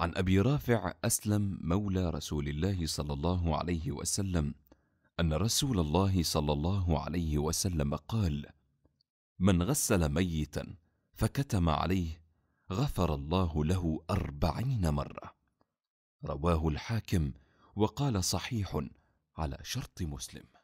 عن ابي رافع اسلم مولى رسول الله صلى الله عليه وسلم ان رسول الله صلى الله عليه وسلم قال من غسل ميتا فكتم عليه غفر الله له اربعين مره رواه الحاكم وقال صحيح على شرط مسلم